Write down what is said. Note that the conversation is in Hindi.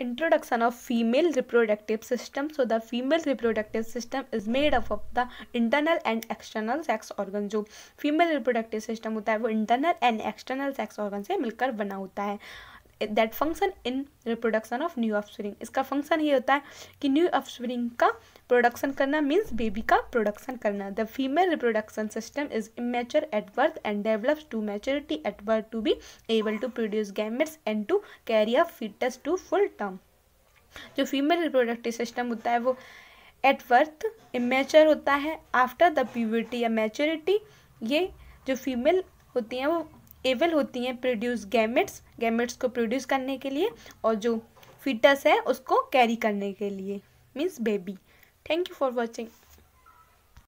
introduction of female reproductive system so the female reproductive system is made up of the internal and external sex organ जो female reproductive system होता है वो internal and external sex organ से मिलकर बना होता है that function in reproduction of new offspring इसका फंक्शन ये होता है कि न्यू ऑफस्प्रिंग का प्रोडक्शन करना मीन्स बेबी का प्रोडक्शन करना the female reproduction system is immature at birth and develops to maturity at birth to be able to produce gametes and to carry a foetus to full term जो फीमेल रिप्रोडक्टिव सिस्टम होता है वो एट बर्थ इमेचर होता है आफ्टर द प्यूरिटी या मैच्योरिटी ये जो फीमेल होती हैं वो एवल होती हैं प्रोड्यूस गैमेट्स गैमेट्स को प्रोड्यूस करने के लिए और जो फिटस है उसको कैरी करने के लिए means baby thank you for watching